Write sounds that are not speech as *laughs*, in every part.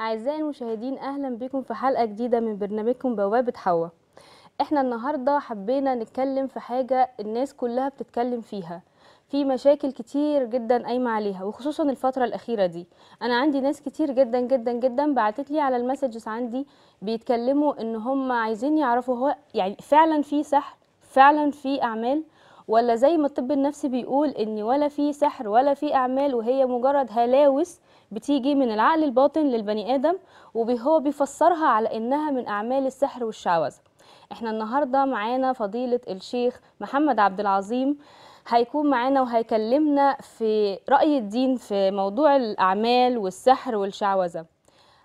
أعزائي المشاهدين أهلا بكم في حلقة جديدة من برنامجكم بوابة حواء احنا النهاردة حبينا نتكلم في حاجة الناس كلها بتتكلم فيها في مشاكل كتير جدا قايمة عليها وخصوصا الفترة الأخيرة دي أنا عندي ناس كتير جدا جدا جدا بعتت لي على المسجز عندي بيتكلموا إن هم عايزين يعرفوا هو يعني فعلا في سحر فعلا في أعمال ولا زي ما الطب النفسي بيقول ان ولا في سحر ولا في اعمال وهي مجرد هلاوس بتيجي من العقل الباطن للبني ادم وهو بيفسرها على انها من اعمال السحر والشعوذه احنا النهارده معانا فضيله الشيخ محمد عبد العظيم هيكون معانا وهيكلمنا في راي الدين في موضوع الاعمال والسحر والشعوذه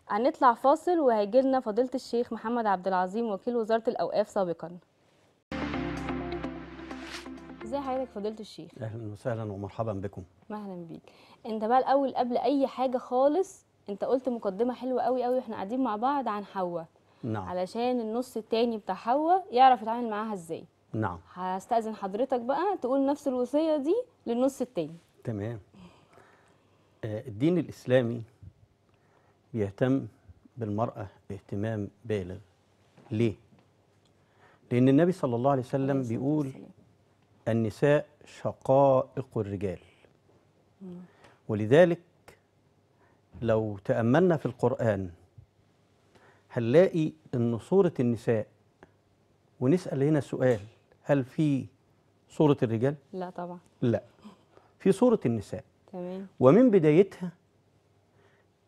هنطلع فاصل وهيجي لنا فضيله الشيخ محمد عبد العظيم وكيل وزاره الاوقاف سابقا ازي حضرتك فضيله الشيخ اهلا وسهلا ومرحبا بكم اهلا بيك انت بقى الاول قبل اي حاجه خالص انت قلت مقدمه حلوه قوي قوي واحنا قاعدين مع بعض عن حواء نعم علشان النص الثاني بتاع حواء يعرف يتعامل معاها ازاي نعم هستأذن حضرتك بقى تقول نفس الوصية دي للنص الثاني تمام آه، الدين الإسلامي بيهتم بالمرأة باهتمام بالغ ليه؟ لأن النبي صلى الله عليه وسلم بيقول النساء شقائق الرجال ولذلك لو تأملنا في القرآن هنلاقي أن صورة النساء ونسأل هنا سؤال هل في صورة الرجال؟ لا طبعا لا في صورة النساء تمام ومن بدايتها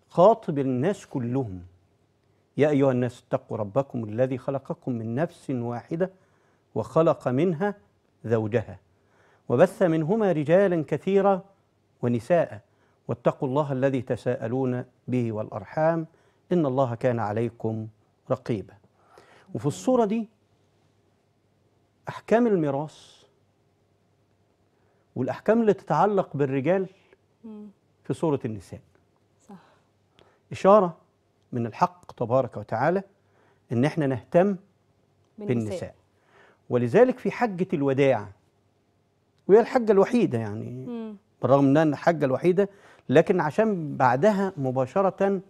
خاطب الناس كلهم يا أيها الناس اتقوا ربكم الذي خلقكم من نفس واحدة وخلق منها زوجها وبث منهما رجالا كثيرا ونساء واتقوا الله الذي تساءلون به والارحام ان الله كان عليكم رقيبا وفي الصوره دي احكام الميراث والاحكام اللي تتعلق بالرجال في صوره النساء صح اشاره من الحق تبارك وتعالى ان احنا نهتم بالنساء ولذلك في حجة الوداع وهي الحجة الوحيدة يعني بالرغم انها الحجة الوحيدة لكن عشان بعدها مباشرة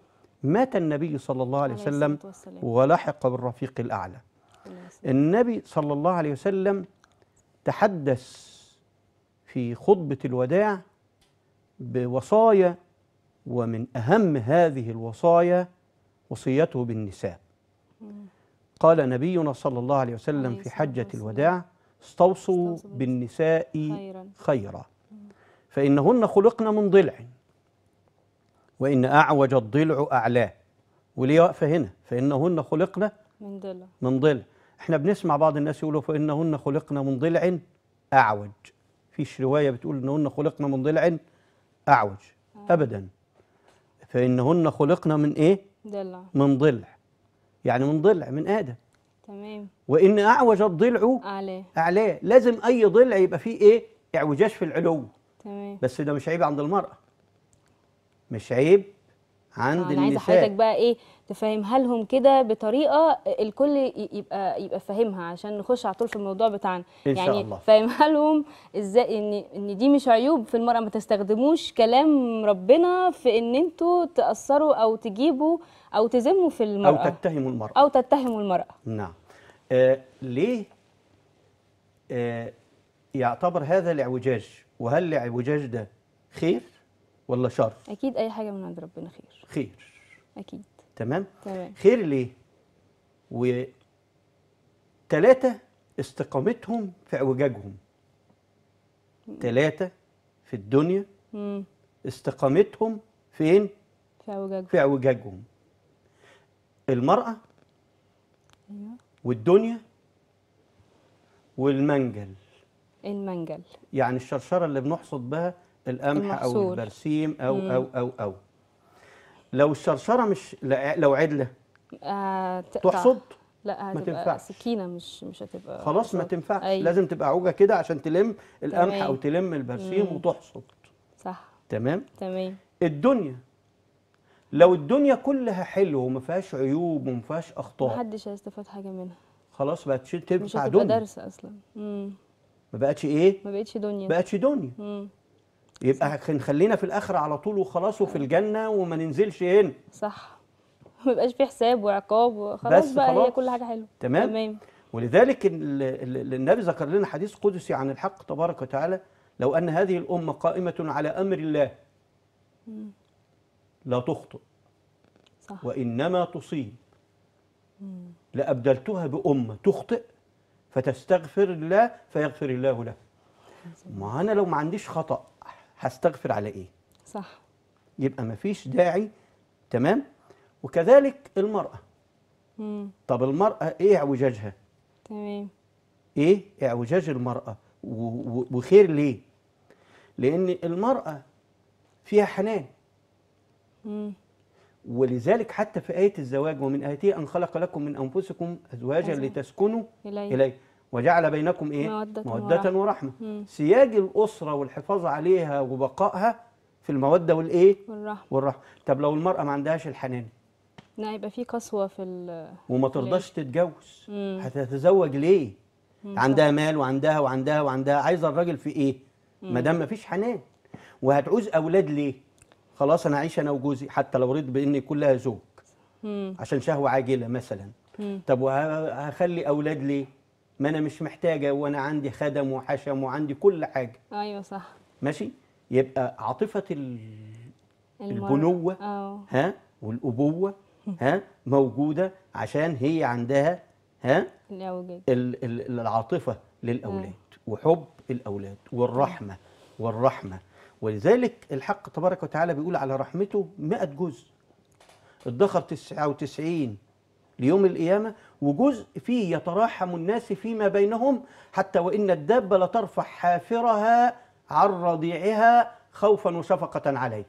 مات النبي صلى الله عليه وسلم ولحق بالرفيق الأعلى النبي صلى الله عليه وسلم تحدث في خطبة الوداع بوصايا ومن أهم هذه الوصايا وصيته بالنساء قال نبينا صلى الله عليه وسلم في حجة الوداع استوصوا بالنساء خيرا فإنهن خلقن من ضلع وإن أعوج الضلع أعلاه وليه واقفة هنا فإنهن خلقن من ضلع من ضلع احنا بنسمع بعض الناس يقولوا فإنهن خلقن من ضلع أعوج فيش رواية بتقول إنهن خلقن من ضلع أعوج آه. أبدا فإنهن خلقن من إيه؟ ضلع من ضلع يعني من ضلع من ادم تمام وان اعوج الضلع اعلاه اعلاه لازم اي ضلع يبقى فيه ايه اعوجاج في العلو تمام بس ده مش عيب عند المراه مش عيب عند يعني النساء انا عايزه حضرتك بقى ايه تفهمها لهم كده بطريقه الكل يبقى يبقى فاهمها عشان نخش على طول في الموضوع بتاعنا إن شاء يعني فاهمها لهم ازاي ان ان دي مش عيوب في المراه ما تستخدموش كلام ربنا في ان انتوا تاثروا او تجيبوا او تذموا في المراه او تتهموا المراه او تتهموا المراه نعم آه ليه آه يعتبر هذا الاعوجاج وهل الاعوجاج ده خير ولا شر اكيد اي حاجه من عند ربنا خير خير اكيد تمام تمام خير ليه و ثلاثة استقامتهم في اعوجاجهم ثلاثة في الدنيا مم. استقامتهم فين في اعوجاجهم في اعوجاجهم المرأة ايوه والدنيا والمنجل المنجل يعني الشرشرة اللي بنحصد بها القمح او البرسيم او مم. او او او لو الشرشره مش لو عدله آه تحصد لا هتبقى ما تنفعش. سكينه مش مش هتبقى خلاص ما تنفعش أيوه. لازم تبقى عوجه كده عشان تلم القمح او تلم البرسيم مم. وتحصد صح تمام تمام الدنيا لو الدنيا كلها حلوه وما فيهاش عيوب وما فيهاش اخطاء محدش هيستفاد حاجه منها خلاص بقت تنفع دنيا مش هتبقى درس اصلا امم ما بقتش ايه ما بقتش دنيا ما بقتش دنيا مم. يبقى خلينا في الاخر على طول وخلاص وفي الجنه وما ننزلش هنا صح *laughs* ما يبقاش في حساب وعقاب وخلاص بقى خلاص. هي كل حاجه حلوه تمام, تمام. ولذلك النبي ذكر لنا حديث قدسي عن الحق تبارك وتعالى لو ان هذه الامه قائمه على امر الله لا تخطئ صح. وانما تصيب لابدلتها بامه تخطئ فتستغفر الله فيغفر الله له ما انا لو ما عنديش خطأ هستغفر على ايه صح يبقى مفيش داعي تمام وكذلك المرأة مم. طب المرأة ايه اعوجاجها تمام ايه اعوجاج المرأة وخير ليه لان المرأة فيها حنان مم. ولذلك حتى في آية الزواج ومن آياته أن خلق لكم من أنفسكم أزواجا لتسكنوا إليه, إليه. وجعل بينكم إيه؟ مودة, مودة ورحمة سياج الأسرة والحفاظ عليها وبقائها في المودة والإيه؟ والرحمة والرحمة طب لو المرأة ما عندهاش الحنان لا يبقى في قسوة في ال وما ترضاش تتجوز مم. هتتزوج ليه؟ مم. عندها مال وعندها وعندها وعندها عايزة الراجل في إيه؟ ما دام ما فيش حنان وهتعوز أولاد ليه؟ خلاص أنا أعيش أنا وجوزي حتى لو رضيت بإن يكون لها زوج مم. عشان شهوة عاجلة مثلا مم. طب وهخلي أولاد ليه؟ ما انا مش محتاجه وانا عندي خدم وحشم وعندي كل حاجه ايوه صح ماشي يبقى عاطفه البنوه ها والابوه ها موجوده عشان هي عندها ها الاولاد العاطفه للاولاد وحب الاولاد والرحمه والرحمه ولذلك الحق تبارك وتعالى بيقول على رحمته 100 جزء ادخر 99 ليوم القيامة وجزء فيه يتراحم الناس فيما بينهم حتى وإن الدابة لترفع حافرها عن رضيعها خوفا وشفقة عليه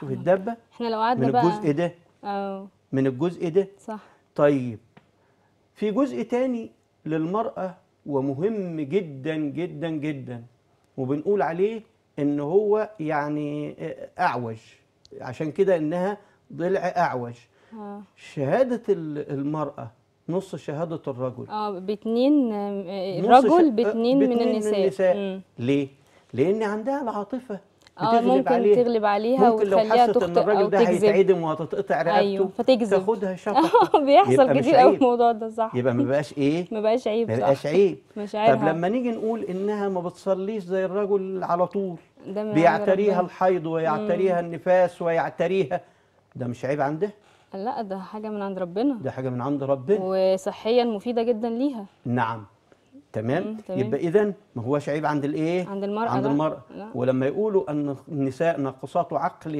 شوف الدابة احنا لو قعدنا من الجزء ده أو. من الجزء ده صح طيب في جزء تاني للمرأة ومهم جدا جدا جدا وبنقول عليه ان هو يعني اعوج عشان كده انها ضلع اعوج آه. شهاده المراه نص شهاده الرجل اه باتنين آه، الرجل آه، باتنين, من النساء, من النساء. ليه لان عندها العاطفه اه ممكن عليها. تغلب عليها ممكن لو حست ان الراجل ده هيتعدم وهتتقطع رقبته ايوه فتجذب تاخدها شفقه *laughs* بيحصل كتير قوي الموضوع ده صح يبقى ما بقاش ايه؟ *laughs* ما بقاش عيب ما بقاش عيب *laughs* مشاعرها طب لما نيجي نقول انها ما بتصليش زي الراجل على طول بيعتريها الحيض ويعتريها النفاس ويعتريها ده مش عيب عندها؟ لا ده حاجة من عند ربنا ده حاجة من عند ربنا وصحيا مفيدة جدا ليها نعم تمام, تمام. يبقى اذا ما هوش عيب عند الايه عند المراه عند المراه لا. ولما يقولوا ان النساء ناقصات عقل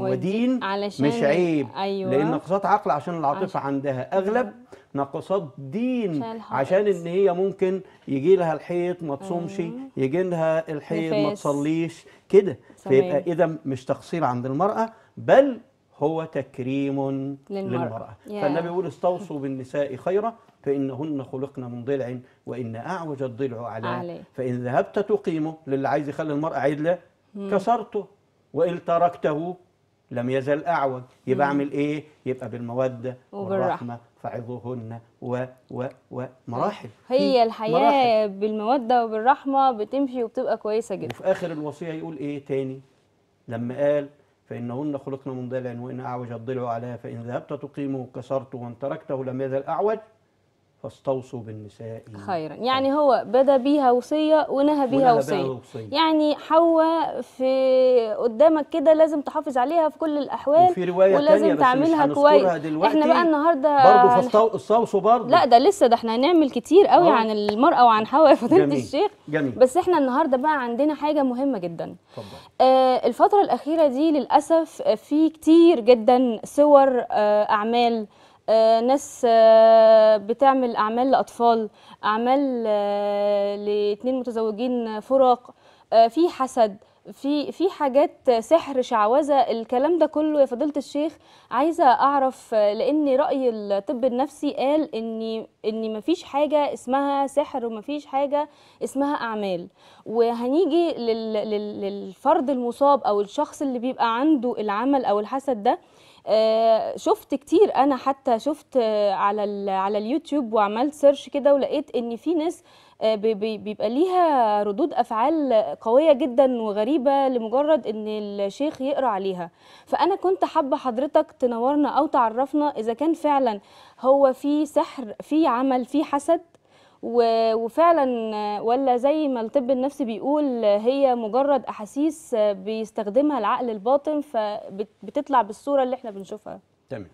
ودين علشان مش عيب أيوة. لان ناقصات عقل عشان العاطفه عشان. عندها اغلب ناقصات دين عشان ان هي ممكن يجي لها الحيط ما تصومش أيوة. يجي لها الحيط ما تصليش كده فيبقى اذا مش تقصير عند المراه بل هو تكريم للمرأة, للمرأة. Yeah. فالنبي يقول استوصوا بالنساء خيرا فإنهن خلقن من ضلع وإن أعوج الضلع عليه فإن ذهبت تقيمه للي عايز يخلي المرأة عدلة كسرته وإن تركته لم يزل أعوج يبقى أعمل إيه؟ يبقى بالمودة والرحمة فعظوهن و و ومراحل هي الحياة مراحل. بالمودة وبالرحمة بتمشي وبتبقى كويسة جدا وفي آخر الوصية يقول إيه تاني؟ لما قال فإنهن خلقن من ضلع وإن أعوج الضلع عليها فإن ذهبت تقيمه كسرته وإن تركته لم يزل أعوج فاستوصوا بالنساء خيرا يعني هو بدا بيها وصيه ونهى بيها وصيه يعني حواء في قدامك كده لازم تحافظ عليها في كل الاحوال وفي روايه ولازم تعملها كويس احنا بقى النهارده برضه فاستوصوا برضه لا ده لسه ده احنا هنعمل كتير قوي أوه. عن المراه وعن حواء يا فضيله الشيخ جميل. بس احنا النهارده بقى عندنا حاجه مهمه جدا اتفضل آه الفتره الاخيره دي للاسف في كتير جدا صور آه اعمال آه، ناس آه، بتعمل اعمال لاطفال اعمال آه، لاتنين متزوجين فراق في حسد في في حاجات سحر شعوذه الكلام ده كله يا فضيله الشيخ عايزه اعرف لان راي الطب النفسي قال ان ان مفيش حاجه اسمها سحر ومفيش حاجه اسمها اعمال وهنيجي للفرد المصاب او الشخص اللي بيبقى عنده العمل او الحسد ده آه، شفت كتير انا حتى شفت آه، على على اليوتيوب وعملت سيرش كده ولقيت ان في ناس آه، بيبقى ليها ردود افعال قويه جدا وغريبه لمجرد ان الشيخ يقرا عليها فانا كنت حابه حضرتك تنورنا او تعرفنا اذا كان فعلا هو في سحر في عمل في حسد وفعلا ولا زي ما الطب النفسي بيقول هي مجرد احاسيس بيستخدمها العقل الباطن فبتطلع بالصوره اللي احنا بنشوفها تمام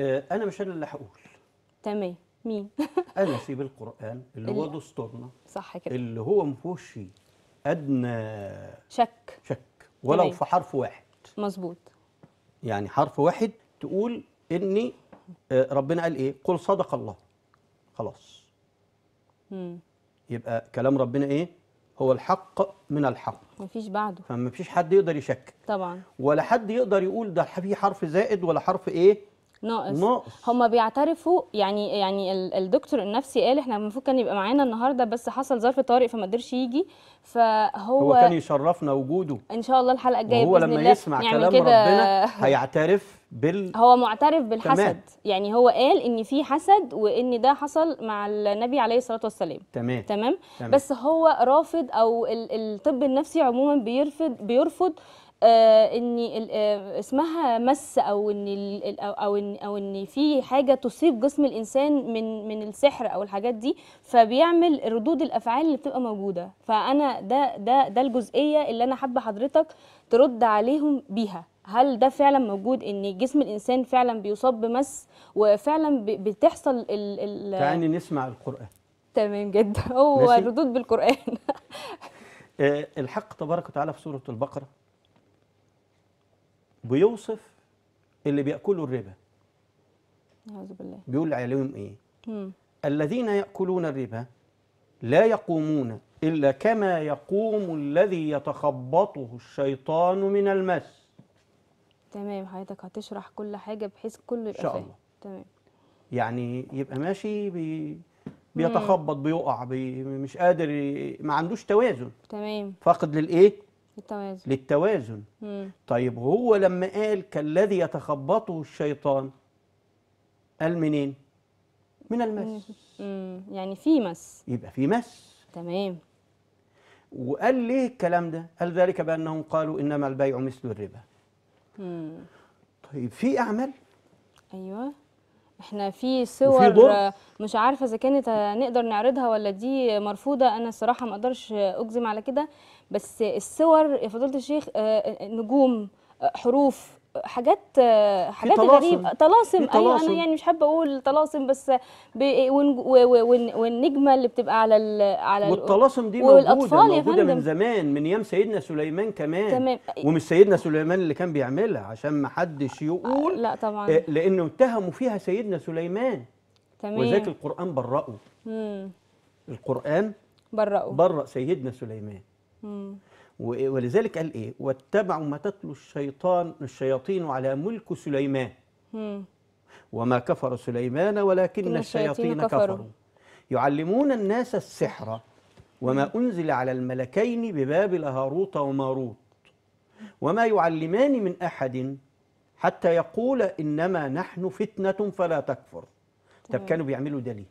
آه، انا مش انا اللي هقول تمام مين *laughs* انا سيب القران اللي هو دستورنا صح كده اللي هو ما فيهوش ادنى شك شك ولو تمام. في حرف واحد مظبوط يعني حرف واحد تقول اني آه، ربنا قال ايه قل صدق الله خلاص مم. يبقى كلام ربنا ايه هو الحق من الحق مفيش بعده فمفيش حد يقدر يشك طبعا ولا حد يقدر يقول ده في حرف زائد ولا حرف ايه ناقص ناقص هم بيعترفوا يعني يعني الدكتور النفسي قال احنا المفروض كان يبقى معانا النهارده بس حصل ظرف طارئ فما قدرش يجي فهو هو كان يشرفنا وجوده ان شاء الله الحلقه الجايه هو لما يسمع كلام ربنا *laughs* هيعترف بال هو معترف بالحسد تمام. يعني هو قال ان في حسد وان ده حصل مع النبي عليه الصلاه والسلام تمام تمام, تمام. بس هو رافض او الطب النفسي عموما بيرفض بيرفض آه، ان آه، اسمها مس او ان او ان او ان في حاجه تصيب جسم الانسان من من السحر او الحاجات دي فبيعمل ردود الافعال اللي بتبقى موجوده فانا ده ده ده الجزئيه اللي انا حابه حضرتك ترد عليهم بيها هل ده فعلا موجود ان جسم الانسان فعلا بيصاب بمس وفعلا بتحصل ال ال تعالي نسمع القران تمام جدا هو ردود بالقران *laughs* آه، الحق تبارك وتعالى في سوره البقره بيوصف اللي بياكلوا الربا اعوذ بالله بيقول عليهم ايه مم. الذين ياكلون الربا لا يقومون الا كما يقوم الذي يتخبطه الشيطان من المس تمام حضرتك هتشرح كل حاجه بحيث كل ان شاء الله تمام يعني يبقى ماشي بي... بيتخبط بيقع بي... مش قادر ما عندوش توازن تمام فاقد للايه للتوازن للتوازن مم. طيب هو لما قال كالذي يتخبطه الشيطان قال منين من المس مم. يعني في مس يبقى في مس تمام وقال ليه الكلام ده قال ذلك بأنهم قالوا إنما البيع مثل الربا مم. طيب في أعمال أيوة احنا في صور مش عارفه اذا كانت هنقدر نعرضها ولا دي مرفوضه انا الصراحه ما اقدرش اجزم على كده بس الصور يا فضيله الشيخ آه، آه، نجوم آه، حروف حاجات حاجات غريبه طلاسم ايوه انا يعني مش حابه اقول طلاسم بس والنجمه اللي بتبقى على على والطلاسم دي موجوده موجوده من زمان من ايام سيدنا سليمان كمان تمام ومش سيدنا سليمان اللي كان بيعملها عشان ما حدش يقول آه، لا طبعا آه، لانه اتهموا فيها سيدنا سليمان تمام وذاك القران برأه القران برأه برأ سيدنا سليمان امم ولذلك قال ايه واتبعوا ما تتلو الشيطان الشياطين على ملك سليمان وما كفر سليمان ولكن الشياطين كفروا. كفروا يعلمون الناس السحر وما أنزل على الملكين ببابل هاروت وماروت وما يعلمان من أحد حتى يقول إنما نحن فتنة فلا تكفر طب كانوا بيعملوا ده ليه؟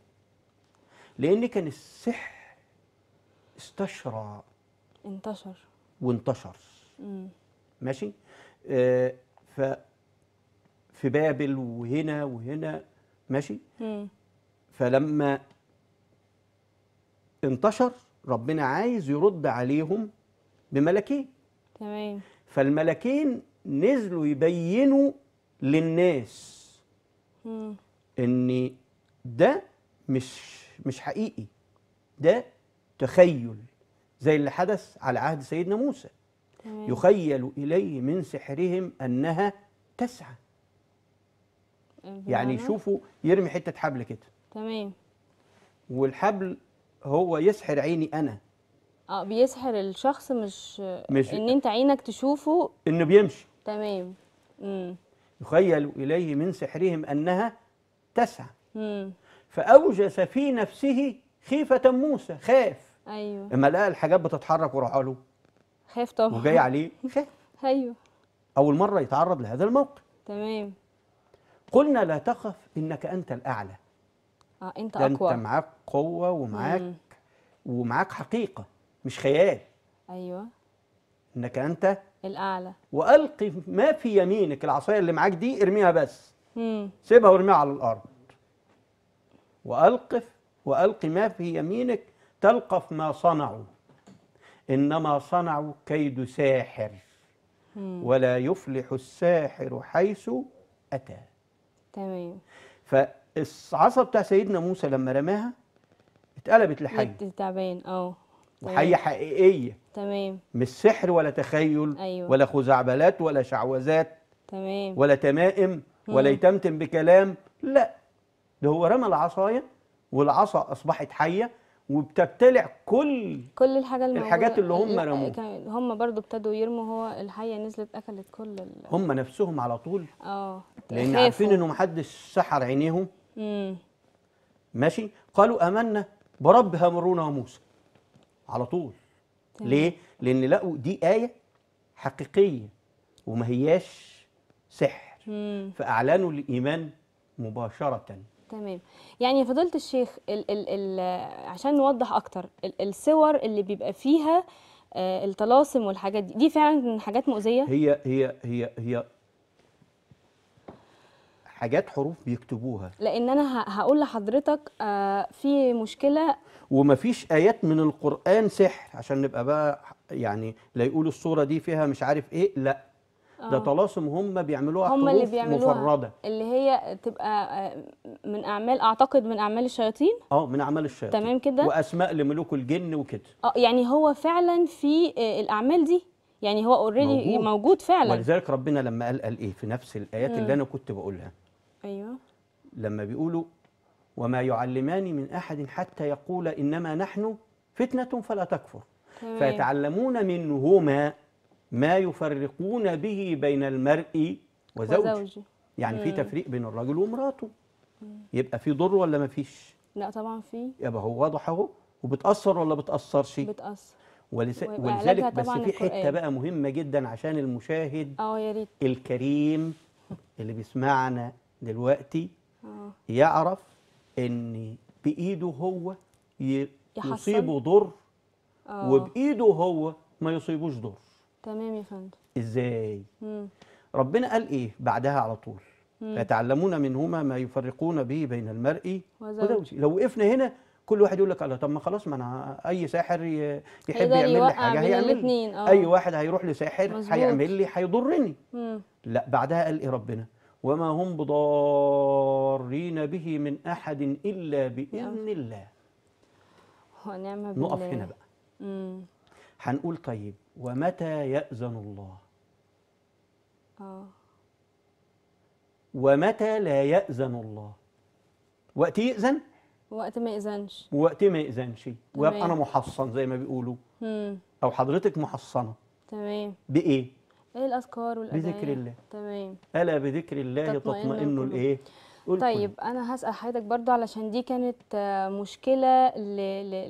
لأن كان السحر استشرع انتشر وانتشر مم. ماشي آه ف في بابل وهنا وهنا ماشي مم. فلما انتشر ربنا عايز يرد عليهم بملكين تمام فالملكين نزلوا يبينوا للناس مم. ان ده مش مش حقيقي ده تخيل زي اللي حدث على عهد سيدنا موسى يخيل إليه من سحرهم أنها تسعى يعني يشوفوا يرمي حتة حبل كده تمام والحبل هو يسحر عيني أنا اه بيسحر الشخص مش, مش ان انت عينك تشوفه انه بيمشي تمام يخيل اليه من سحرهم انها تسعى فاوجس في نفسه خيفه موسى خاف ايوه اما لقى الحاجات بتتحرك وراح له خاف طبعا وجاي عليه *laughs* خاف ايوه اول مره يتعرض لهذا الموقف تمام قلنا لا تخف انك انت الاعلى اه انت اقوى انت معاك قوه ومعاك ومعاك حقيقه مش خيال ايوه انك انت الاعلى والقي ما في يمينك العصايه اللي معاك دي ارميها بس مم. سيبها وارميها على الارض والقف والقي ما في يمينك تلقف ما صنعوا إنما صنعوا كيد ساحر ولا يفلح الساحر حيث أتى تمام فالعصا بتاع سيدنا موسى لما رماها اتقلبت لحي تعبان اه وحية حقيقية تمام مش سحر ولا تخيل أيوة. ولا خزعبلات ولا شعوذات تمام ولا تمائم ولا يتمتم بكلام لا ده هو رمى العصاية والعصا أصبحت حية وبتبتلع كل كل الحاجه الموجودة الحاجات اللي هم رموها هم برضو ابتدوا يرموا هو الحيه نزلت اكلت كل ال... هم نفسهم على طول اه لان عارفين انه محدش سحر عينيهم امم ماشي قالوا امنا برب هامرون وموسى على طول تمام. ليه لان لقوا دي ايه حقيقيه وما هياش سحر مم. فاعلنوا الايمان مباشره تمام يعني فضلت الشيخ ال ال ال عشان نوضح اكتر ال الصور اللي بيبقى فيها آه، الطلاسم والحاجات دي دي فعلا حاجات مؤذيه هي هي هي هي حاجات حروف بيكتبوها لان انا هقول لحضرتك آه، في مشكله ومفيش ايات من القران سحر عشان نبقى بقى يعني لا يقولوا الصوره دي فيها مش عارف ايه لا ده آه. طلاسم هم بيعملوها هم اللي بيعملوها مفرده اللي هي تبقى آه، من اعمال اعتقد من اعمال الشياطين اه من اعمال الشياطين تمام كده واسماء لملوك الجن وكده اه يعني هو فعلا في آه، الاعمال دي يعني هو اوريدي موجود. موجود فعلا ولذلك ربنا لما قال قال ايه في نفس الايات اللي انا كنت بقولها ايوه لما بيقولوا وما يعلمان من احد حتى يقول انما نحن فتنه فلا تكفر فيتعلمون منهما ما يفرقون به بين المرء وزوجه, وزوجه. يعني في تفريق بين الراجل ومراته يبقى في ضر ولا ما فيش لا طبعا في يبقى هو واضح اهو وبتاثر ولا بتاثرش بتاثر ولس... ولذلك بس في حته بقى مهمه جدا عشان المشاهد اه يا ريت الكريم اللي بيسمعنا دلوقتي أوه. يعرف ان بايده هو ي... يصيبه ضر اه. وبايده هو ما يصيبوش ضر تمام يا فندم ازاي مم. ربنا قال ايه بعدها على طول يتعلمون منهما ما يفرقون به بين المرء وزوجه لو وقفنا هنا كل واحد يقول لك الله طب ما خلاص ما انا اي ساحر يحب يعمل لي حاجه هيعمل لي آه. اي واحد هيروح لساحر هيعمل لي هيضرني لا بعدها قال ايه ربنا وما هم بضارين به من احد الا باذن الله ونعم بالله نقف هنا بقى هنقول طيب ومتى يأذن الله آه. ومتى لا يأذن الله وقت يأذن وقت ما يأذنش وقت ما يأذنش ويبقى أنا محصن زي ما بيقولوا أو حضرتك محصنة تمام بإيه؟ إيه الأذكار والأذان بذكر الله تمام ألا بذكر الله تطمئن الإيه؟ طيب كل. انا هسال حضرتك برضو علشان دي كانت آه، مشكله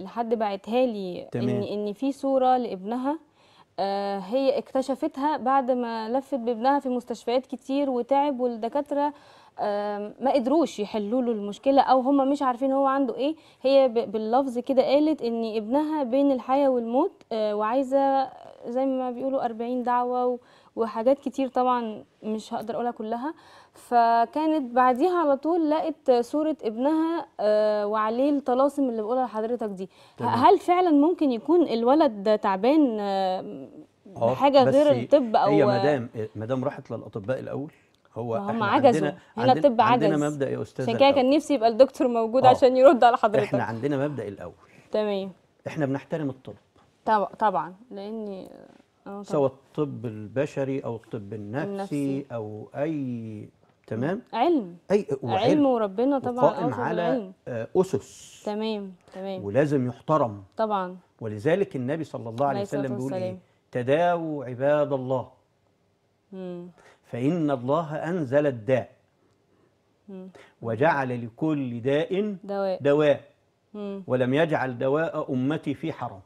لحد بعتها لي تمام. ان ان في صوره لابنها آه، هي اكتشفتها بعد ما لفت بابنها في مستشفيات كتير وتعب والدكاتره آه، ما قدروش يحلوا له المشكله او هم مش عارفين هو عنده ايه هي باللفظ كده قالت ان ابنها بين الحياه والموت آه، وعايزه زي ما بيقولوا 40 دعوه وحاجات كتير طبعا مش هقدر اقولها كلها فكانت بعديها على طول لقت صوره ابنها آه، وعليه الطلاسم اللي بقولها لحضرتك دي هل فعلا ممكن يكون الولد تعبان آه، آه، بحاجه غير الطب او هي مدام مدام راحت للاطباء الاول هو هم عجزوا هنا الطب عجز عندنا مبدا يا استاذ عشان كده كان نفسي يبقى الدكتور موجود أوه. عشان يرد على حضرتك احنا عندنا مبدا الاول تمام احنا بنحترم الطب طبعا طبعا لان سواء الطب البشري او الطب النفسي, النفسي. او اي تمام علم اي وعلم. علم وربنا طبعا قائم على العلم. آه، اسس تمام تمام ولازم يحترم طبعا ولذلك النبي صلى الله عليه وسلم بيقول ايه تداووا عباد الله مم. فان الله انزل الداء مم. وجعل لكل داء دواء, دواء. ولم يجعل دواء امتي في حرام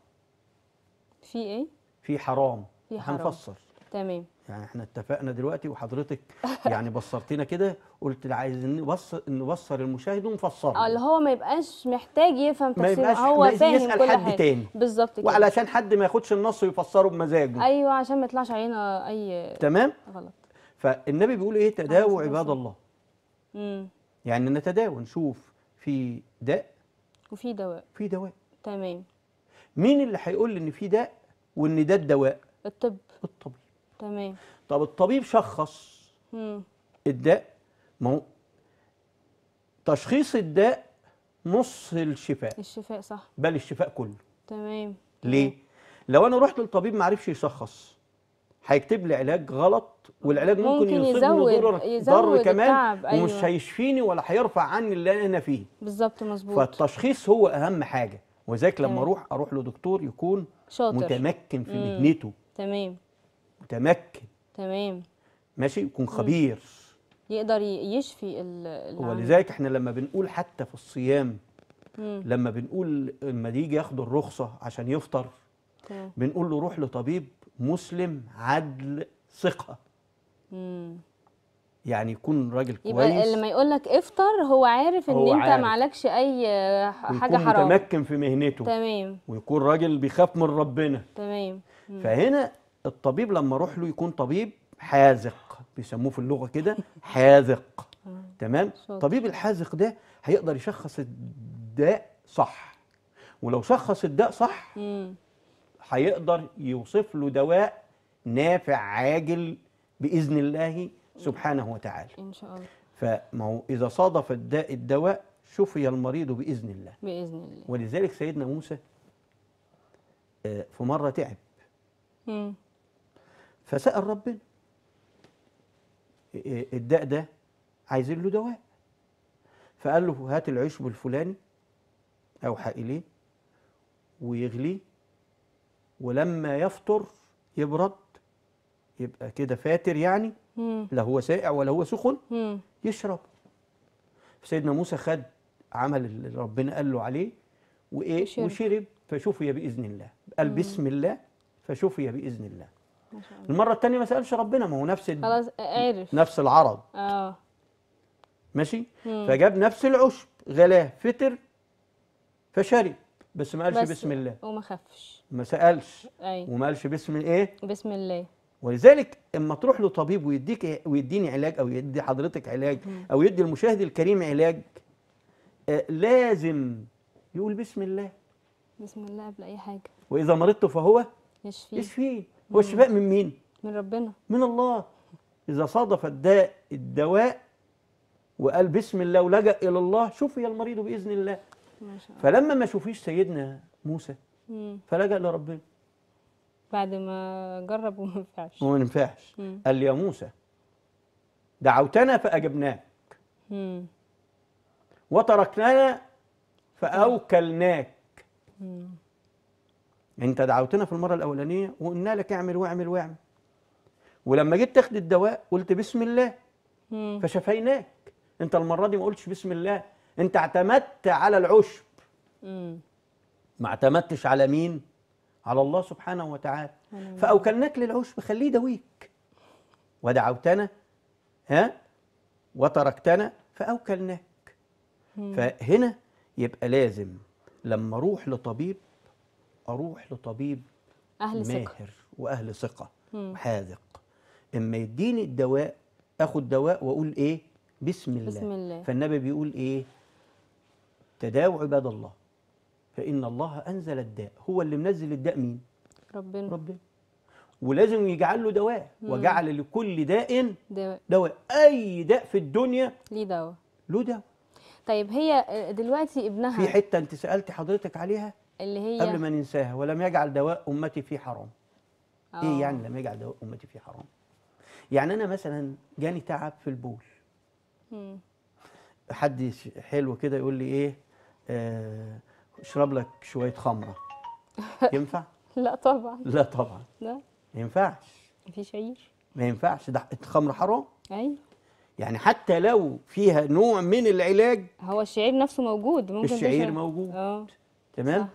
في ايه في حرام, في حرام. هنفسر تمام يعني احنا اتفقنا دلوقتي وحضرتك *laughs* يعني بصرتينا كده قلت عايز نبصر نبصر المشاهد ونفسره اه اللي هو ما يبقاش محتاج يفهم تفسير هو فاهم يسال كل حد حاجة. تاني بالظبط كده وعلشان حد ما ياخدش النص ويفسره بمزاجه ايوه عشان ما يطلعش علينا اي تمام غلط فالنبي بيقول ايه تداووا عباد الله امم يعني نتداوى نشوف في داء وفي دواء في دواء تمام مين اللي هيقول ان في داء وان ده الدواء الطب الطبيب تمام طب الطبيب شخص مم. الداء ما هو تشخيص الداء نص الشفاء الشفاء صح بل الشفاء كله تمام ليه؟ لو انا رحت للطبيب ما عرفش يشخص هيكتب لي علاج غلط والعلاج ممكن, ممكن يزود ضرر ضر كمان أيوة. ومش هيشفيني ولا هيرفع عني اللي انا فيه بالظبط مظبوط فالتشخيص هو اهم حاجه وذلك لما اروح اروح لدكتور يكون شاطر متمكن في مهنته تمام متمكن تمام ماشي يكون خبير مم. يقدر يشفي العمل. لذلك احنا لما بنقول حتى في الصيام مم. لما بنقول لما يجي ياخد الرخصه عشان يفطر تمام. بنقول له روح لطبيب مسلم عدل ثقه مم. يعني يكون راجل كويس يبقى لما يقول لك افطر هو عارف ان هو انت عارف. معلكش اي حاجه حرام متمكن في مهنته تمام ويكون راجل بيخاف من ربنا تمام فهنا الطبيب لما اروح له يكون طبيب حاذق بيسموه في اللغه كده *laughs* حاذق آه، تمام طبيب الحاذق ده هيقدر يشخص الداء صح ولو شخص الداء صح هيقدر يوصف له دواء نافع عاجل باذن الله سبحانه وتعالى ان شاء الله فما هو اذا صادف الداء الدواء شفي المريض باذن الله باذن الله ولذلك سيدنا موسى آه، في مره تعب فسأل ربنا إيه، إيه، الداء ده عايزين له دواء فقال له هات العشب الفلاني أو إليه ويغليه ولما يفطر يبرد يبقى كده فاتر يعني مم. لا هو سائع ولا هو سخن مم. يشرب سيدنا موسى خد عمل اللي ربنا قال له عليه وايه وشرب فشفي بإذن الله قال بسم الله فشفي بإذن الله المرة الثانية ما سألش ربنا ما هو نفس خلاص عرف نفس العرض اه ماشي مم. فجاب نفس العشب غلاه فتر فشرب بس ما قالش بس بسم الله وما خفش ما سألش أيوة. وما قالش بسم الايه بسم الله ولذلك اما تروح لطبيب ويديك ويديني علاج او يدي حضرتك علاج مم. او يدي المشاهد الكريم علاج آه لازم يقول بسم الله بسم الله قبل اي حاجه واذا مرضت فهو يشفيه يشفيه والشفاء من مين؟ من ربنا من الله إذا صادف الداء الدواء وقال بسم الله ولجأ إلى الله شفي المريض بإذن الله ما شاء الله. فلما ما شوفيش سيدنا موسى فلجأ لربنا بعد ما جرب وما نفعش وما نفعش قال لي يا موسى دعوتنا فأجبناك وتركنا فأوكلناك مم. انت دعوتنا في المره الاولانيه وقلنا لك اعمل واعمل واعمل ولما جيت تاخد الدواء قلت بسم الله فشفيناك انت المره دي ما قلتش بسم الله انت اعتمدت على العشب ما اعتمدتش على مين على الله سبحانه وتعالى فاوكلناك للعشب خليه دويك ودعوتنا ها وتركتنا فاوكلناك فهنا يبقى لازم لما اروح لطبيب اروح لطبيب أهل ماهر ثقة. واهل ثقه وحاذق اما يديني الدواء اخد دواء واقول ايه بسم الله بسم الله فالنبي بيقول ايه تداووا عباد الله فان الله انزل الداء هو اللي منزل الداء مين ربنا ربنا ولازم يجعل له دواء مم. وجعل لكل داء دواء دواء اي داء في الدنيا ليه دواء له دواء طيب هي آه، دلوقتي ابنها في حته انت سالتي حضرتك عليها اللي هي قبل ما ننساها ولم يجعل دواء امتي فيه حرام أوه. ايه آه. يعني لم يجعل دواء امتي فيه حرام يعني انا مثلا جاني تعب في البول مم. حد حلو كده يقول لي ايه آه، اشرب آه لك شويه خمره *laughs* ينفع لا طبعا لا طبعا لا ما ينفعش مفيش عيش ما ينفعش ده الخمر حرام ايوه يعني حتى لو فيها نوع من العلاج هو الشعير نفسه موجود ممكن الشعير موجود اه تمام صح.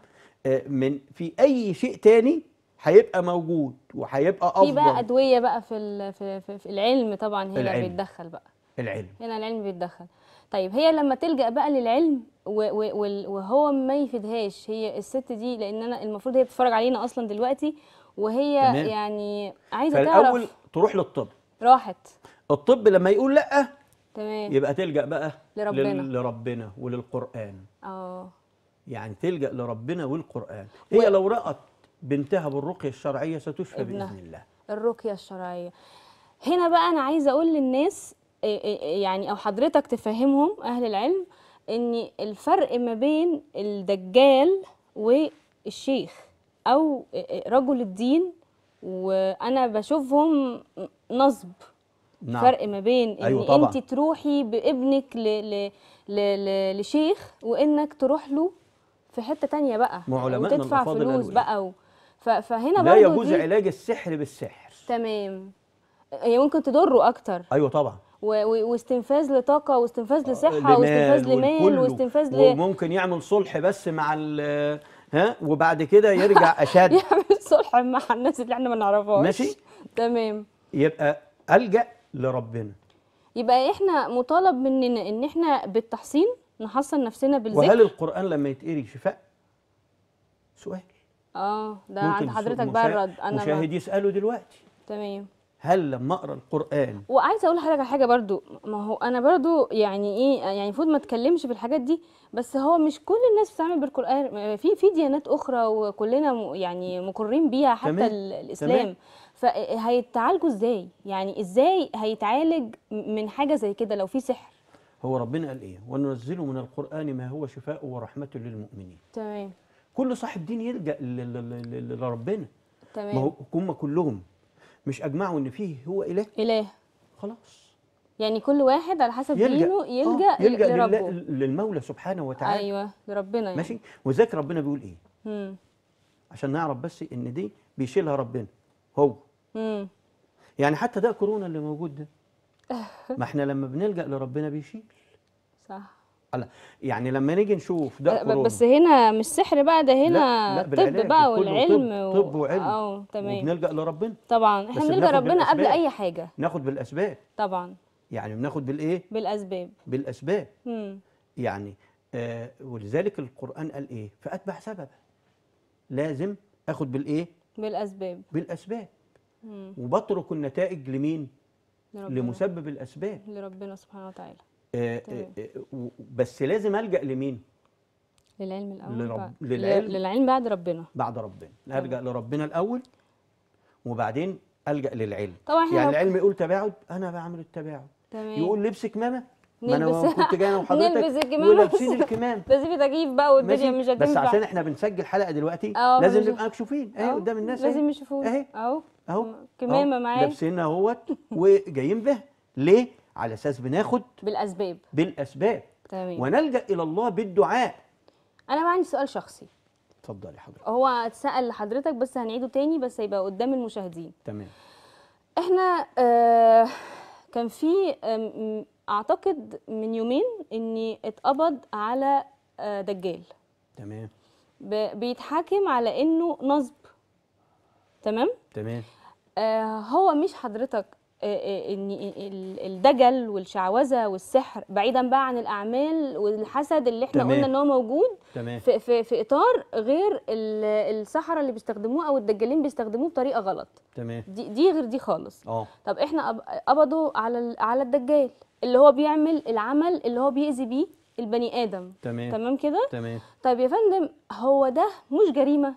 آه، من في اي شيء تاني هيبقى موجود وهيبقى افضل في بقى ادويه بقى في في, العلم طبعا هنا العلم. بيتدخل بقى العلم هنا العلم بيتدخل طيب هي لما تلجا بقى للعلم وهو ما يفيدهاش هي الست دي لان انا المفروض هي بتتفرج علينا اصلا دلوقتي وهي تمام. يعني عايزه تعرف فالاول تروح للطب راحت الطب لما يقول لا تمام يبقى تلجا بقى لربنا لربنا وللقران اه يعني تلجأ لربنا والقرآن هي و... لو رأت بنتها بالرقية الشرعية ستشفى بإذن الله الرقية الشرعية هنا بقى أنا عايزة أقول للناس آه، آه، آه، يعني أو حضرتك تفهمهم أهل العلم أن الفرق ما بين الدجال والشيخ أو رجل الدين وأنا بشوفهم نصب نعم. فرق ما بين ان أيوة طبعًا. انت تروحي بابنك ل... ل... ل... لشيخ وانك تروح له في حته تانية بقى ما علماء وتدفع فلوس إيه؟ بقى و... ف... فهنا لا يجوز دي... علاج السحر بالسحر تمام هي ممكن تضره اكتر ايوه طبعا و... و... واستنفاذ لطاقه واستنفاذ آه، لصحه واستنفاذ لمال واستنفاذ ل... وممكن يعمل صلح بس مع ال... ها وبعد كده يرجع *laughs* اشد يعمل صلح مع الناس اللي احنا ما نعرفهاش ماشي تمام يبقى الجا لربنا يبقى احنا مطالب مننا ان احنا بالتحصين نحصن نفسنا بالذكر وهل القرآن لما يتقري شفاء؟ سؤال اه ده عند حضرتك بقى الرد انا مشاهد بقى. يسأله دلوقتي تمام هل لما اقرا القران وعايزه اقول لحضرتك على حاجه برضو ما هو انا برضو يعني ايه يعني المفروض ما اتكلمش في الحاجات دي بس هو مش كل الناس بتتعامل بالقران في في ديانات اخرى وكلنا يعني مقرين بيها حتى تمام. الاسلام تمام. فهيتعالجوا ازاي يعني ازاي هيتعالج من حاجه زي كده لو في سحر هو ربنا قال ايه وننزل من القران ما هو شفاء ورحمه للمؤمنين تمام كل صاحب دين يلجا لربنا تمام ما هم كلهم مش اجمعوا ان فيه هو اله اله خلاص يعني كل واحد على حسب يلجأ. دينه يلجا, آه. يلجأ لربه للمولى سبحانه وتعالى ايوه لربنا يعني. ماشي وذاك ربنا بيقول ايه مم. عشان نعرف بس ان دي بيشيلها ربنا هو مم. يعني حتى ده كورونا اللي موجود ده *laughs* ما احنا لما بنلجا لربنا بيشيل صح لا يعني لما نيجي نشوف ده كورونا بس هنا مش سحر بقى ده هنا لا لا طب بقى والعلم طب, وعلم اه تمام وبنلجا لربنا طبعا احنا بنلجا ربنا قبل اي حاجه ناخد بالاسباب طبعا يعني بناخد بالايه بالاسباب بالاسباب امم يعني آه ولذلك القران قال ايه فاتبع سببا لازم اخد بالايه بالاسباب بالاسباب مم. وبترك النتائج لمين لربنا. لمسبب الاسباب لربنا سبحانه وتعالى آه، آه، آه، بس لازم الجا لمين للعلم الاول لرب... للعلم للعلم بعد ربنا بعد ربنا الجا لربنا الاول وبعدين الجا للعلم طبعا يعني العلم يقول تباعد انا بعمل التباعد تمام يقول لبس كمامه ما انا كنت جاي انا *laughs* وحضرتك ولابسين الكمام *laughs* بس في بقى والدنيا مش هتنفع بس عشان احنا بنسجل حلقه دلوقتي لازم نبقى مكشوفين اهي قدام الناس لازم يشوفونا اهي اهو اهو كمامه معايا لابسين اهوت وجايين بها ليه؟ على اساس بناخد بالاسباب بالاسباب تمام ونلجا الى الله بالدعاء انا بقى عندي سؤال شخصي اتفضلي حضرتك هو اتسال لحضرتك بس هنعيده تاني بس هيبقى قدام المشاهدين تمام احنا آه كان في آه اعتقد من يومين اني اتقبض على آه دجال تمام بيتحاكم على انه نصب تمام تمام آه هو مش حضرتك آه، آه، ان الدجل والشعوذه والسحر بعيدا بقى عن الاعمال والحسد اللي احنا تمام. قلنا ان هو موجود تمام. في, في في اطار غير السحره اللي بيستخدموه او الدجالين بيستخدموه بطريقه غلط تمام دي, دي غير دي خالص اه طب احنا قبضوا على على الدجال اللي هو بيعمل العمل اللي هو بيأذي بيه البني ادم تمام تمام كده تمام طيب يا فندم هو ده مش جريمه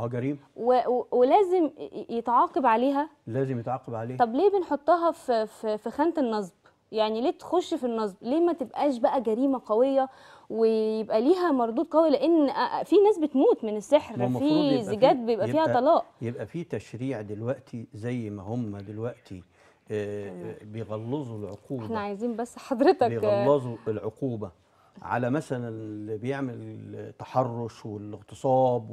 اه جريمه و... و... ولازم يتعاقب عليها لازم يتعاقب عليها طب ليه بنحطها في في, في خانه النصب يعني ليه تخش في النصب ليه ما تبقاش بقى جريمه قويه ويبقى ليها مردود قوي لان في ناس بتموت من السحر في زجاج بيبقى فيها طلاق يبقى في تشريع دلوقتي زي ما هم دلوقتي آه طيب. بيغلظوا العقوبه احنا عايزين بس حضرتك آه، بيغلظوا العقوبه على مثلا اللي بيعمل تحرش والاغتصاب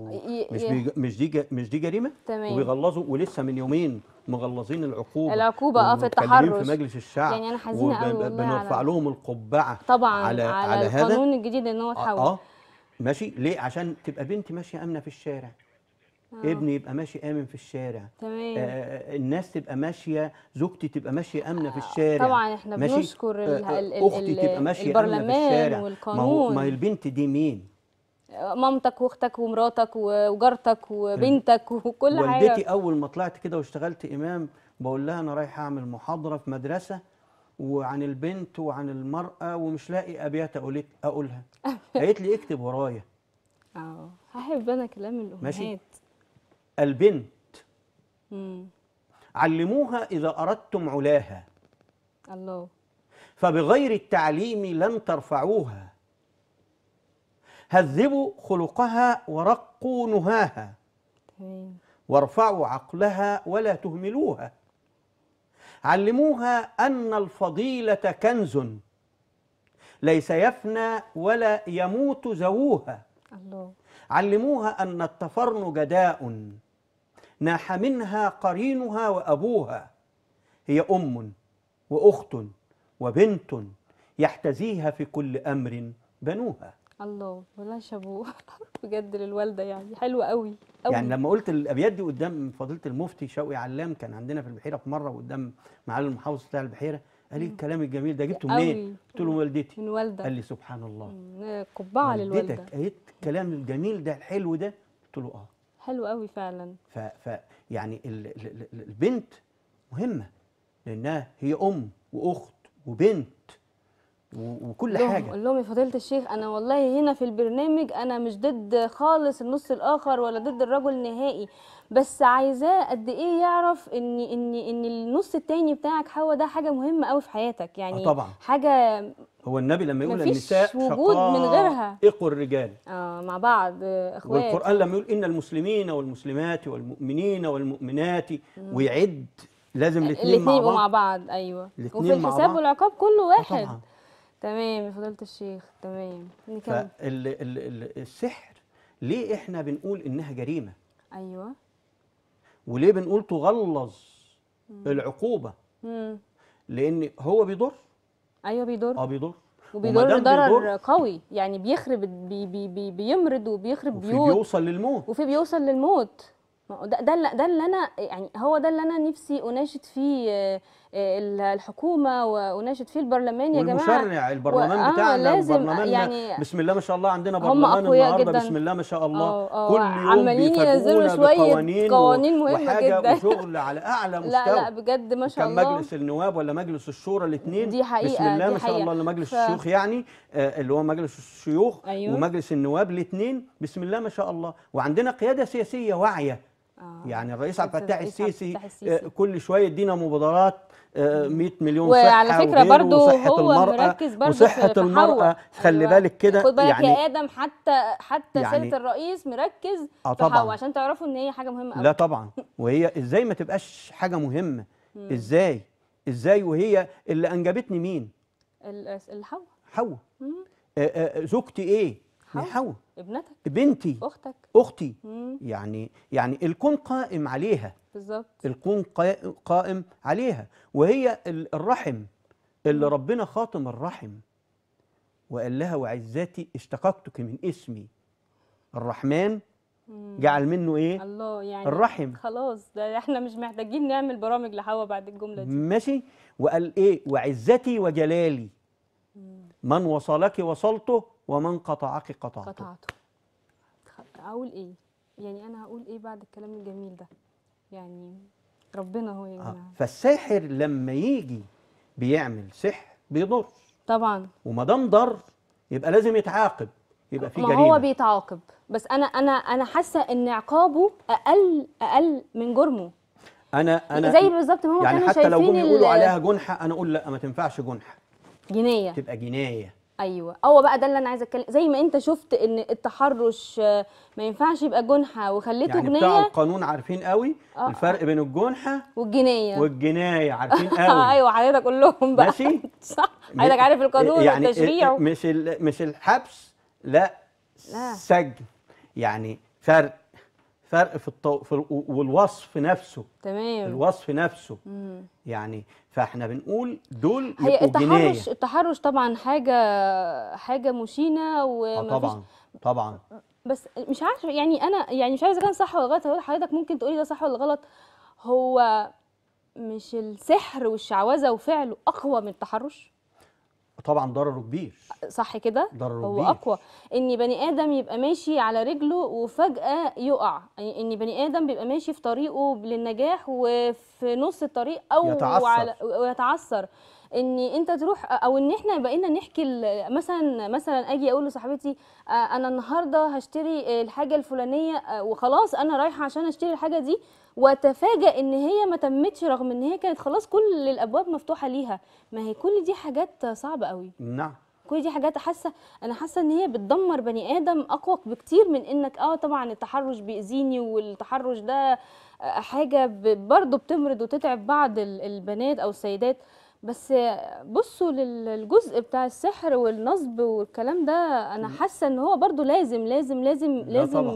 مش مش دي مش دي جريمه تمام وبيغلظوا ولسه من يومين مغلظين العقوبه العقوبه اه في التحرش في مجلس الشعب يعني انا حزينه قوي بنرفع لهم القبعه طبعا على على, على القانون الجديد ان هو اتحول آه،, اه ماشي ليه عشان تبقى بنتي ماشيه امنه في الشارع أوه. ابني يبقى ماشي امن في الشارع تمام آه،, آه الناس تبقى ماشيه زوجتي تبقى ماشيه امنه في الشارع طبعا احنا بنشكر آه، آه، ال اختي تبقى ماشيه البرلمان آمنة في الشارع والقانون ما هي البنت دي مين مامتك واختك ومراتك وجارتك وبنتك وكل والدتي حاجه والدتي اول ما طلعت كده واشتغلت امام بقول لها انا رايح اعمل محاضره في مدرسه وعن البنت وعن المراه ومش لاقي ابيات اقولها *laughs* قالت لي اكتب ورايا اه هحب انا كلام الامهات ماشي البنت مم. علموها إذا أردتم علاها الله فبغير التعليم لن ترفعوها هذبوا خلقها ورقوا نهاها وارفعوا عقلها ولا تهملوها علموها أن الفضيلة كنز ليس يفنى ولا يموت زووها الله علموها أن التفرنج داء ناح منها قرينها وأبوها هي أم وأخت وبنت يحتزيها في كل أمر بنوها الله ولا شابوه *laughs* بجد للوالده يعني حلوه قوي قوي يعني لما قلت الابيات دي قدام فضيله المفتي شوقي علام كان عندنا في البحيره في مره وقدام معالي المحافظ بتاع البحيره قال لي الكلام الجميل ده جبته منين؟ قلت له والدتي من والده قال لي سبحان الله قبعه للوالده والدتك قالت الكلام الجميل ده الحلو ده قلت له اه حلو قوي فعلا ف, ف يعني ال ال البنت مهمه لانها هي ام واخت وبنت وكل لهم حاجه قول لهم يا فضيله الشيخ انا والله هنا في البرنامج انا مش ضد خالص النص الاخر ولا ضد الرجل نهائي بس عايزاه قد ايه يعرف ان ان ان النص الثاني بتاعك هو ده حاجه مهمه قوي في حياتك آه، يعني طبعا حاجه هو النبي لما يقول النساء وجود من غيرها اقوا الرجال اه مع بعض اخوات والقران لما يقول ان المسلمين والمسلمات والمؤمنين والمؤمنات ويعد لازم الاثنين مع بعض الاثنين مع بعض ايوه وفي الحساب والعقاب كله آه، واحد طبعا. تمام يا فضيله الشيخ تمام نكمل ال... السحر ليه احنا بنقول انها جريمه ايوه وليه بنقول تغلظ العقوبه مم. لان هو بيضر ايوه بيضر اه بيضر وبيضر ضرر قوي يعني بيخرب بي بي بي بيمرض وبيخرب بيوت وفي بيوصل للموت وفي بيوصل للموت ده ده اللي انا يعني هو ده اللي انا نفسي اناشد فيه آه، الحكومه واناشد فيه البرلمان يا جماعه والمشرع البرلمان و... آه، بتاعنا لازم البرلمان يعني بسم الله ما شاء الله عندنا برلمان النهارده بسم الله ما شاء الله أوه أوه كل يوم عمالين ينزلوا شويه قوانين مهمه جدا وشغل على اعلى مستوى لا لا بجد ما شاء الله كان مجلس النواب ولا مجلس الشورى الاثنين دي حقيقه بسم الله ما شاء الله اللي مجلس ف... الشيوخ يعني آه اللي هو مجلس الشيوخ أيوه. ومجلس النواب الاثنين بسم الله ما شاء الله وعندنا قياده سياسيه واعيه آه. يعني الرئيس عبد الفتاح السيسي آه، كل شويه يدينا مبادرات 100 مليون وعلى صحه فكره برضو هو المرأة مركز برضو وصحه في المراه خلي أيوة. بالك كده خد بالك يعني يا ادم حتى حتى يعني سيره الرئيس مركز آه في حوا عشان تعرفوا ان هي حاجه مهمه قوي لا طبعا وهي ازاي ما تبقاش حاجه مهمه ازاي ازاي وهي اللي انجبتني مين الحواء حوا آه، آه، زوجتي ايه حوا ابنتك بنتي اختك اختي مم. يعني يعني الكون قائم عليها بالظبط الكون قائم عليها وهي الرحم اللي مم. ربنا خاطم الرحم وقال لها وعزتي اشتققتك من اسمي الرحمن جعل منه ايه الله يعني الرحم خلاص ده احنا مش محتاجين نعمل برامج لحواء بعد الجمله دي ماشي وقال ايه وعزتي وجلالي مم. من وصلك وصلته ومن قطعك قطعته قطعته اقول ايه يعني انا هقول ايه بعد الكلام الجميل ده يعني ربنا هو يا يعني آه. جماعه فالساحر لما يجي بيعمل سحر بيضر طبعا وما دام ضر يبقى لازم يتعاقب يبقى في جريمه ما هو بيتعاقب بس انا انا انا حاسه ان عقابه اقل اقل من جرمه انا انا زي بالظبط ما هو يعني كانوا حتى لو جم يقولوا عليها جنحه انا اقول لا ما تنفعش جنحه جنايه تبقى جنايه ايوه هو بقى ده اللي انا عايزه اتكلم زي ما انت شفت ان التحرش ما ينفعش يبقى جنحه وخليته يعني يعني بتاع القانون عارفين قوي آه الفرق بين الجنحه والجنيه والجنايه عارفين *laughs* قوي ايوه حضرتك كلهم بقى ماشي *laughs* صح حضرتك عارف القانون يعني والتشريع مش مش الحبس لا لا سجن يعني فرق فرق في, الطو... في ال... والوصف نفسه تمام الوصف نفسه مم. يعني فاحنا بنقول دول هي التحرش جناية. التحرش طبعا حاجه حاجه مشينه وما آه، طبعا طبعا بس مش عارفه يعني انا يعني مش عارفه اذا كان صح ولا غلط حضرتك ممكن تقولي ده صح ولا غلط هو مش السحر والشعوذه وفعله اقوى من التحرش طبعا ضرره كبير صح كده ضرره هو كبير. اقوى ان بني ادم يبقى ماشي على رجله وفجاه يقع يعني ان بني ادم بيبقى ماشي في طريقه للنجاح وفي نص الطريق او يتعثر, ويتعثر. ان انت تروح او ان احنا بقينا نحكي مثلا مثلا اجي اقول لصاحبتي آه، انا النهارده هشتري الحاجه الفلانيه آه، وخلاص انا رايحه عشان اشتري الحاجه دي وتفاجئ ان هي ما تمتش رغم ان هي كانت خلاص كل الابواب مفتوحه ليها ما هي كل دي حاجات صعبه قوي نعم كل دي حاجات حاسه انا حاسه ان هي بتدمر بني ادم اقوى بكتير من انك اه طبعا التحرش بيأذيني والتحرش ده حاجه برضه بتمرض وتتعب بعض البنات او السيدات بس بصوا للجزء بتاع السحر والنصب والكلام ده انا حاسه ان هو برضو لازم لازم لازم لازم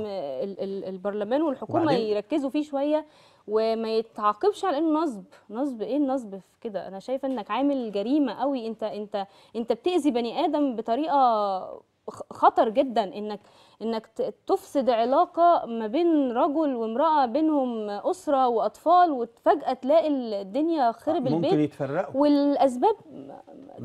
البرلمان والحكومه يركزوا فيه شويه وما يتعاقبش على انه نصب نصب ايه النصب في كده انا شايفه انك عامل جريمه قوي انت انت انت بتاذي بني ادم بطريقه خطر جدا انك انك تفسد علاقه ما بين رجل وامراه بينهم اسره واطفال وفجاه تلاقي الدنيا خرب ممكن البيت ممكن يتفرقوا والاسباب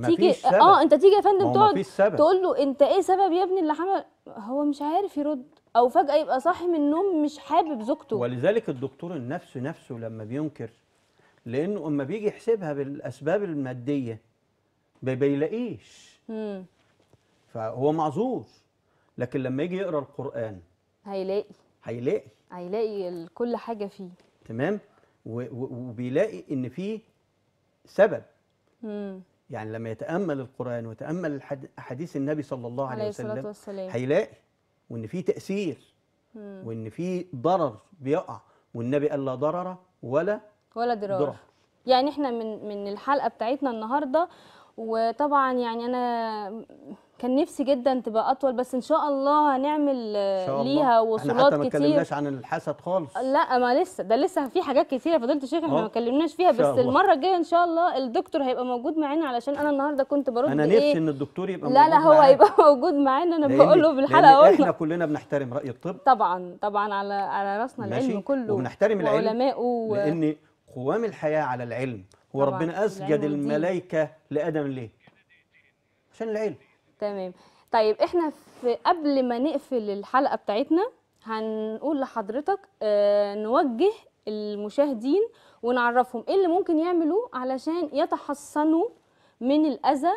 تيجي اه انت تيجي يا فندم تقعد تقول له انت ايه سبب يا ابني اللي حمل هو مش عارف يرد او فجاه يبقى صاحي من النوم مش حابب زوجته ولذلك الدكتور النفسي نفسه لما بينكر لانه اما بيجي يحسبها بالاسباب الماديه ما بيلاقيش فهو معذور لكن لما يجي يقرا القران هيلاقي هيلاقي هيلاقي كل حاجه فيه تمام وبيلاقي ان فيه سبب مم. يعني لما يتامل القران ويتامل حديث النبي صلى الله عليه, عليه وسلم هيلاقي وان في تاثير وان في ضرر بيقع والنبي قال لا ضرر ولا ولا ضرار, يعني احنا من من الحلقه بتاعتنا النهارده وطبعا يعني انا كان نفسي جدا تبقى اطول بس ان شاء الله هنعمل آه، شاء الله. ليها وصولات كتير احنا حتى ما اتكلمناش عن الحسد خالص لا ما لسه ده لسه في حاجات كتيره فضلت شايف احنا ما اتكلمناش فيها بس الله. المره الجايه ان شاء الله الدكتور هيبقى موجود معانا علشان انا النهارده كنت برد انا نفسي إيه؟ ان الدكتور يبقى موجود لا لا هو معنا. هيبقى *laughs* موجود معانا انا بقول له في الحلقه قلنا احنا كلنا بنحترم راي الطب طبعا طبعا على على راسنا العلم كله وبنحترم العلم وعلمائه و... لان قوام الحياه على العلم هو ربنا اسجد الملائكه لادم ليه عشان العلم تمام طيب احنا في قبل ما نقفل الحلقه بتاعتنا هنقول لحضرتك آه نوجه المشاهدين ونعرفهم ايه اللي ممكن يعملوه علشان يتحصنوا من الاذى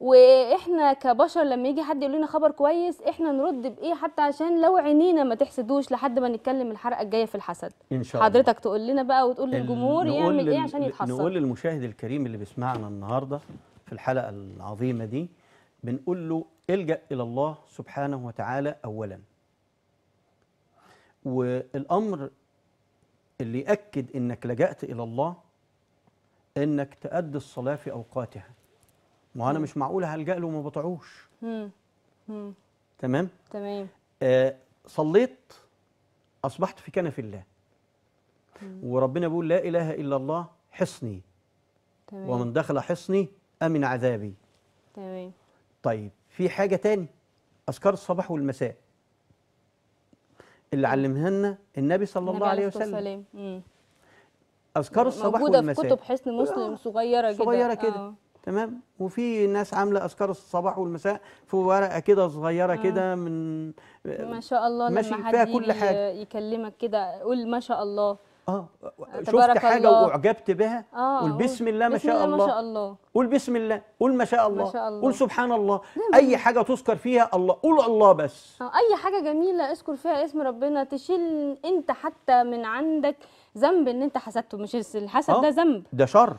واحنا كبشر لما يجي حد يقول لنا خبر كويس احنا نرد بايه حتى عشان لو عينينا ما تحسدوش لحد ما نتكلم الحلقه الجايه في الحسد ان شاء الله حضرتك تقول لنا بقى وتقول للجمهور يعمل ايه عشان يتحصن نقول للمشاهد الكريم اللي بيسمعنا النهارده في الحلقه العظيمه دي بنقول له الجأ إلى الله سبحانه وتعالى أولا والأمر اللي يأكد إنك لجأت إلى الله إنك تأدي الصلاة في أوقاتها ما أنا مش معقول هلجأ له وما بطيعوش تمام؟ تمام آه صليت أصبحت في كنف الله مم. وربنا بيقول لا إله إلا الله حصني تمام. ومن دخل حصني أمن عذابي تمام طيب في حاجة تاني أذكار الصباح والمساء اللي علمها لنا النبي صلى الله عليه وسلم أذكار الصباح موجودة والمساء موجودة في كتب حسن مسلم آه، صغيرة كده صغيرة آه. كده تمام وفي ناس عامله اذكار الصباح والمساء في ورقه كده صغيره آه. كده من ما شاء الله ماشي لما حد كل حاجه يكلمك كده قول ما شاء الله اه شفت حاجه الله. واعجبت بها آه, آه، قول بسم الله ما شاء الله ما شاء الله قول بسم الله قول ما شاء الله, ما شاء الله. قول سبحان الله اي حاجه تذكر فيها الله قول الله بس آه اي حاجه جميله اذكر فيها اسم ربنا تشيل انت حتى من عندك ذنب ان انت حسدته مش الحسد آه ده ذنب ده شر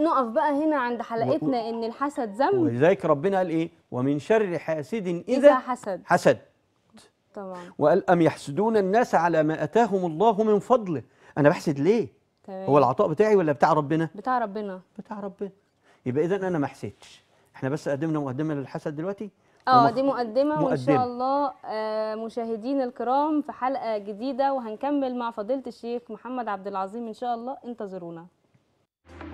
نقف بقى هنا عند حلقتنا و... ان الحسد ذنب ولذلك ربنا قال ايه ومن شر حاسد اذا, إذا حسد حسد طبعا وقال أم يحسدون الناس على ما أتاهم الله من فضله أنا بحسد ليه تمام. هو العطاء بتاعي ولا بتاع ربنا بتاع ربنا بتاع ربنا يبقى إذا أنا ما حسدش احنا بس قدمنا مقدمة للحسد دلوقتي اه دي مقدمة, مقدمة وإن شاء الله مشاهدينا مشاهدين الكرام في حلقة جديدة وهنكمل مع فضيلة الشيخ محمد عبد العظيم إن شاء الله انتظرونا